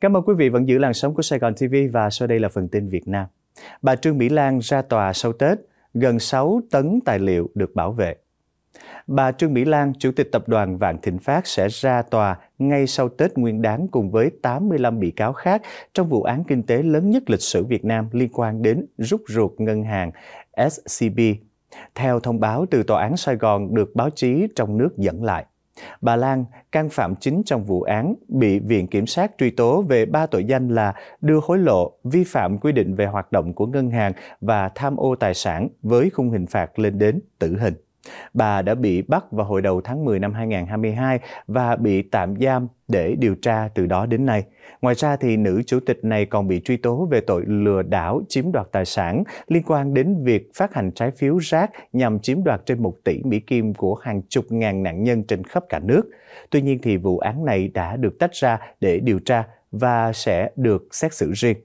Cảm ơn quý vị vẫn giữ làn sóng của Sài Gòn TV và sau đây là phần tin Việt Nam. Bà Trương Mỹ Lan ra tòa sau Tết, gần 6 tấn tài liệu được bảo vệ. Bà Trương Mỹ Lan, Chủ tịch Tập đoàn Vạn Thịnh Phát sẽ ra tòa ngay sau Tết Nguyên Đán cùng với 85 bị cáo khác trong vụ án kinh tế lớn nhất lịch sử Việt Nam liên quan đến rút ruột ngân hàng SCB. Theo thông báo từ Tòa án Sài Gòn được báo chí trong nước dẫn lại. Bà Lan, can phạm chính trong vụ án, bị Viện Kiểm sát truy tố về ba tội danh là đưa hối lộ, vi phạm quy định về hoạt động của ngân hàng và tham ô tài sản với khung hình phạt lên đến tử hình. Bà đã bị bắt vào hồi đầu tháng 10 năm 2022 và bị tạm giam để điều tra từ đó đến nay. Ngoài ra thì nữ chủ tịch này còn bị truy tố về tội lừa đảo chiếm đoạt tài sản liên quan đến việc phát hành trái phiếu rác nhằm chiếm đoạt trên 1 tỷ Mỹ Kim của hàng chục ngàn nạn nhân trên khắp cả nước. Tuy nhiên thì vụ án này đã được tách ra để điều tra và sẽ được xét xử riêng.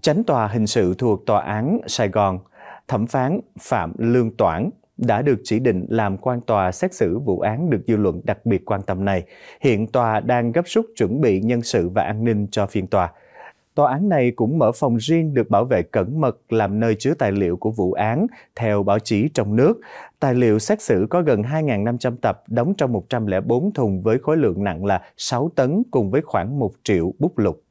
Chánh tòa hình sự thuộc Tòa án Sài Gòn, thẩm phán Phạm Lương Toản đã được chỉ định làm quan tòa xét xử vụ án được dư luận đặc biệt quan tâm này. Hiện tòa đang gấp rút chuẩn bị nhân sự và an ninh cho phiên tòa. Tòa án này cũng mở phòng riêng được bảo vệ cẩn mật làm nơi chứa tài liệu của vụ án, theo báo chí trong nước. Tài liệu xét xử có gần 2.500 tập, đóng trong 104 thùng với khối lượng nặng là 6 tấn cùng với khoảng 1 triệu bút lục.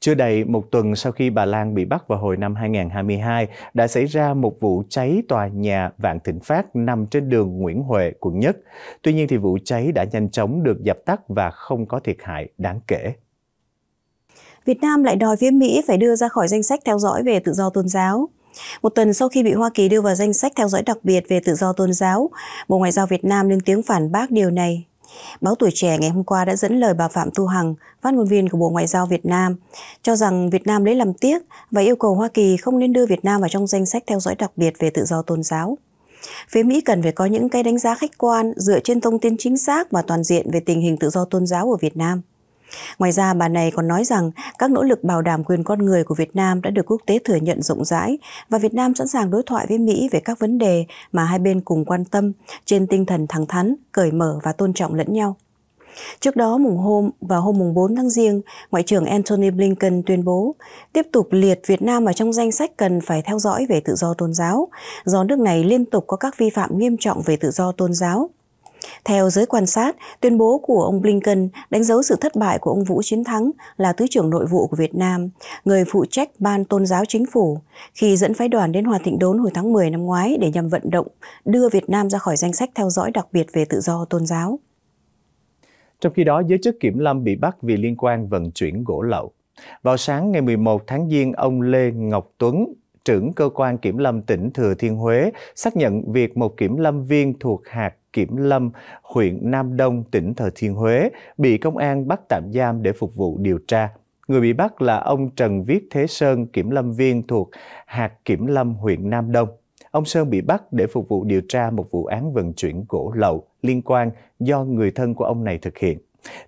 Chưa đầy một tuần sau khi bà Lan bị bắt vào hồi năm 2022, đã xảy ra một vụ cháy tòa nhà Vạn Thịnh Phát nằm trên đường Nguyễn Huệ, quận Nhất. Tuy nhiên thì vụ cháy đã nhanh chóng được dập tắt và không có thiệt hại đáng kể. Việt Nam lại đòi phía Mỹ phải đưa ra khỏi danh sách theo dõi về tự do tôn giáo. Một tuần sau khi bị Hoa Kỳ đưa vào danh sách theo dõi đặc biệt về tự do tôn giáo, Bộ Ngoại giao Việt Nam lên tiếng phản bác điều này Báo Tuổi Trẻ ngày hôm qua đã dẫn lời bà Phạm Thu Hằng, phát ngôn viên của Bộ Ngoại giao Việt Nam, cho rằng Việt Nam lấy làm tiếc và yêu cầu Hoa Kỳ không nên đưa Việt Nam vào trong danh sách theo dõi đặc biệt về tự do tôn giáo. Phía Mỹ cần phải có những cái đánh giá khách quan dựa trên thông tin chính xác và toàn diện về tình hình tự do tôn giáo ở Việt Nam. Ngoài ra bà này còn nói rằng các nỗ lực bảo đảm quyền con người của Việt Nam đã được quốc tế thừa nhận rộng rãi và Việt Nam sẵn sàng đối thoại với Mỹ về các vấn đề mà hai bên cùng quan tâm trên tinh thần thẳng thắn, cởi mở và tôn trọng lẫn nhau. Trước đó mùng hôm và hôm mùng 4 tháng Giêng, Ngoại trưởng Antony Blinken tuyên bố tiếp tục liệt Việt Nam vào trong danh sách cần phải theo dõi về tự do tôn giáo, do nước này liên tục có các vi phạm nghiêm trọng về tự do tôn giáo. Theo giới quan sát, tuyên bố của ông Blinken đánh dấu sự thất bại của ông Vũ Chiến Thắng là Thứ trưởng Nội vụ của Việt Nam, người phụ trách Ban Tôn giáo Chính phủ, khi dẫn phái đoàn đến Hòa Thịnh Đốn hồi tháng 10 năm ngoái để nhằm vận động đưa Việt Nam ra khỏi danh sách theo dõi đặc biệt về tự do tôn giáo. Trong khi đó, giới chức kiểm lâm bị bắt vì liên quan vận chuyển gỗ lậu. Vào sáng ngày 11 tháng Giêng, ông Lê Ngọc Tuấn, trưởng cơ quan kiểm lâm tỉnh Thừa Thiên Huế xác nhận việc một kiểm lâm viên thuộc hạt kiểm lâm huyện Nam Đông, tỉnh Thừa Thiên Huế bị công an bắt tạm giam để phục vụ điều tra. Người bị bắt là ông Trần Viết Thế Sơn, kiểm lâm viên thuộc hạt kiểm lâm huyện Nam Đông. Ông Sơn bị bắt để phục vụ điều tra một vụ án vận chuyển gỗ lậu liên quan do người thân của ông này thực hiện.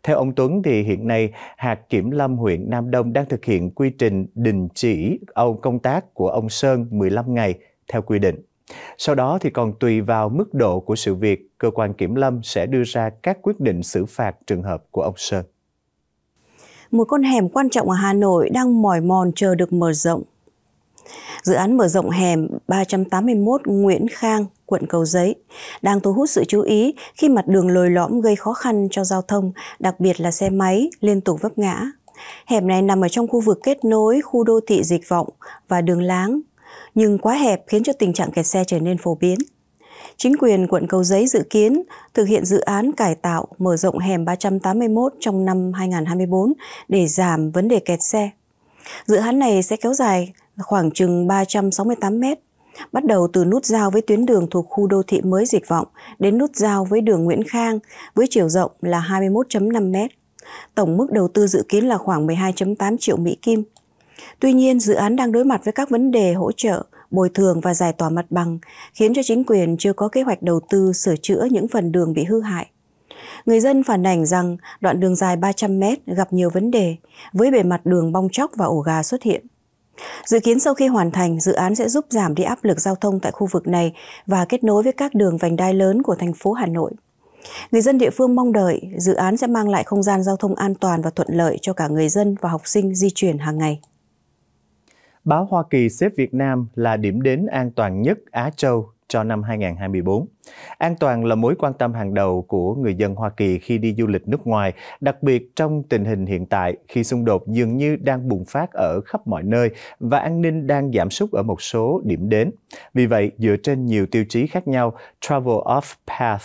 Theo ông Tuấn thì hiện nay hạt kiểm lâm huyện Nam Đông đang thực hiện quy trình đình chỉ ông công tác của ông Sơn 15 ngày theo quy định. Sau đó thì còn tùy vào mức độ của sự việc, cơ quan kiểm lâm sẽ đưa ra các quyết định xử phạt trường hợp của ông Sơn. Một con hẻm quan trọng ở Hà Nội đang mỏi mòn chờ được mở rộng Dự án mở rộng hẻm 381 Nguyễn Khang, quận Cầu Giấy đang thu hút sự chú ý khi mặt đường lồi lõm gây khó khăn cho giao thông, đặc biệt là xe máy liên tục vấp ngã. Hẻm này nằm ở trong khu vực kết nối khu đô thị Dịch Vọng và đường Láng, nhưng quá hẹp khiến cho tình trạng kẹt xe trở nên phổ biến. Chính quyền quận Cầu Giấy dự kiến thực hiện dự án cải tạo mở rộng hẻm 381 trong năm 2024 để giảm vấn đề kẹt xe. Dự án này sẽ kéo dài khoảng chừng 368 mét, bắt đầu từ nút giao với tuyến đường thuộc khu đô thị mới Dịch Vọng đến nút giao với đường Nguyễn Khang với chiều rộng là 21.5 mét. Tổng mức đầu tư dự kiến là khoảng 12.8 triệu Mỹ Kim. Tuy nhiên, dự án đang đối mặt với các vấn đề hỗ trợ, bồi thường và giải tỏa mặt bằng, khiến cho chính quyền chưa có kế hoạch đầu tư sửa chữa những phần đường bị hư hại. Người dân phản ảnh rằng đoạn đường dài 300 mét gặp nhiều vấn đề, với bề mặt đường bong chóc và ổ gà xuất hiện. Dự kiến sau khi hoàn thành, dự án sẽ giúp giảm đi áp lực giao thông tại khu vực này và kết nối với các đường vành đai lớn của thành phố Hà Nội. Người dân địa phương mong đợi dự án sẽ mang lại không gian giao thông an toàn và thuận lợi cho cả người dân và học sinh di chuyển hàng ngày. Báo Hoa Kỳ xếp Việt Nam là điểm đến an toàn nhất Á Châu cho năm 2024. An toàn là mối quan tâm hàng đầu của người dân Hoa Kỳ khi đi du lịch nước ngoài, đặc biệt trong tình hình hiện tại khi xung đột dường như đang bùng phát ở khắp mọi nơi và an ninh đang giảm sút ở một số điểm đến. Vì vậy, dựa trên nhiều tiêu chí khác nhau, Travel Off Path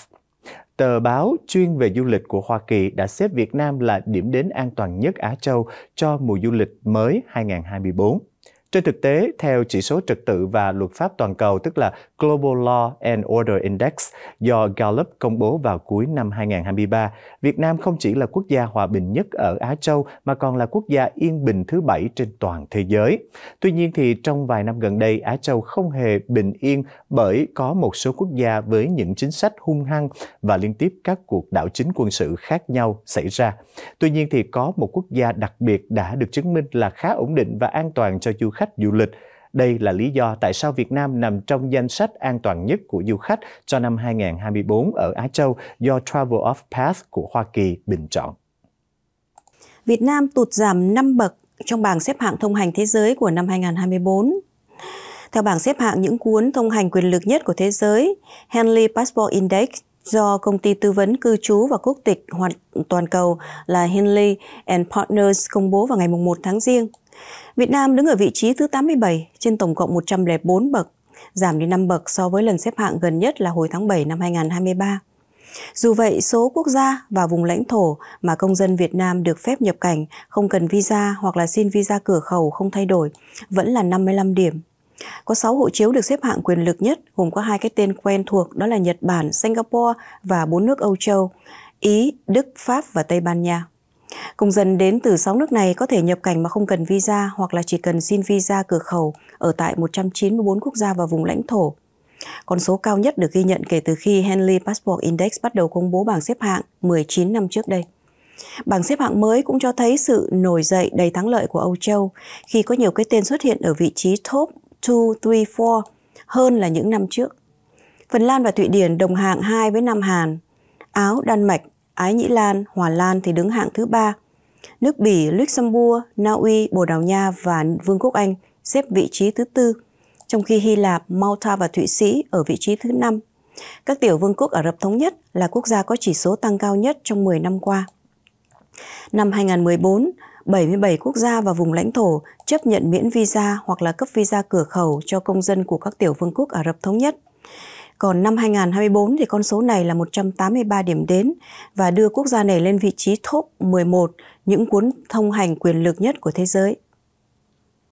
Tờ báo chuyên về du lịch của Hoa Kỳ đã xếp Việt Nam là điểm đến an toàn nhất Á Châu cho mùa du lịch mới 2024. Trên thực tế, theo chỉ số trật tự và luật pháp toàn cầu, tức là Global Law and Order Index do Gallup công bố vào cuối năm 2023, Việt Nam không chỉ là quốc gia hòa bình nhất ở Á Châu mà còn là quốc gia yên bình thứ bảy trên toàn thế giới. Tuy nhiên thì trong vài năm gần đây, Á Châu không hề bình yên bởi có một số quốc gia với những chính sách hung hăng và liên tiếp các cuộc đảo chính quân sự khác nhau xảy ra. Tuy nhiên thì có một quốc gia đặc biệt đã được chứng minh là khá ổn định và an toàn cho du khách du lịch. Đây là lý do tại sao Việt Nam nằm trong danh sách an toàn nhất của du khách cho năm 2024 ở Á Châu do Travel of Path của Hoa Kỳ bình chọn. Việt Nam tụt giảm 5 bậc trong bảng xếp hạng thông hành thế giới của năm 2024. Theo bảng xếp hạng những cuốn thông hành quyền lực nhất của thế giới, Henley Passport Index do công ty tư vấn cư trú và quốc tịch hoàn toàn cầu là Henley and Partners công bố vào ngày 1 tháng riêng. Việt Nam đứng ở vị trí thứ 87 trên tổng cộng 104 bậc, giảm đi 5 bậc so với lần xếp hạng gần nhất là hồi tháng 7 năm 2023. Dù vậy, số quốc gia và vùng lãnh thổ mà công dân Việt Nam được phép nhập cảnh không cần visa hoặc là xin visa cửa khẩu không thay đổi vẫn là 55 điểm. Có 6 hộ chiếu được xếp hạng quyền lực nhất, gồm có hai cái tên quen thuộc đó là Nhật Bản, Singapore và bốn nước Âu Châu, Ý, Đức, Pháp và Tây Ban Nha. Công dân đến từ 6 nước này có thể nhập cảnh mà không cần visa hoặc là chỉ cần xin visa cửa khẩu ở tại 194 quốc gia và vùng lãnh thổ. Con số cao nhất được ghi nhận kể từ khi Henley Passport Index bắt đầu công bố bảng xếp hạng 19 năm trước đây. Bảng xếp hạng mới cũng cho thấy sự nổi dậy đầy thắng lợi của Âu Châu khi có nhiều cái tên xuất hiện ở vị trí top 2, 3, 4 hơn là những năm trước. Phần Lan và Thụy Điển đồng hạng 2 với Nam Hàn, Áo, Đan Mạch, Ái Nhĩ Lan, Hòa Lan thì đứng hạng thứ ba. Nước Bỉ, Luxembourg, Na Uy, Bồ Đào Nha và Vương quốc Anh xếp vị trí thứ tư, trong khi Hy Lạp, Malta và Thụy Sĩ ở vị trí thứ năm. Các tiểu vương quốc Ả Rập Thống Nhất là quốc gia có chỉ số tăng cao nhất trong 10 năm qua. Năm 2014, 77 quốc gia và vùng lãnh thổ chấp nhận miễn visa hoặc là cấp visa cửa khẩu cho công dân của các tiểu vương quốc Ả Rập Thống Nhất. Còn năm 2024 thì con số này là 183 điểm đến và đưa quốc gia này lên vị trí top 11 những cuốn thông hành quyền lực nhất của thế giới.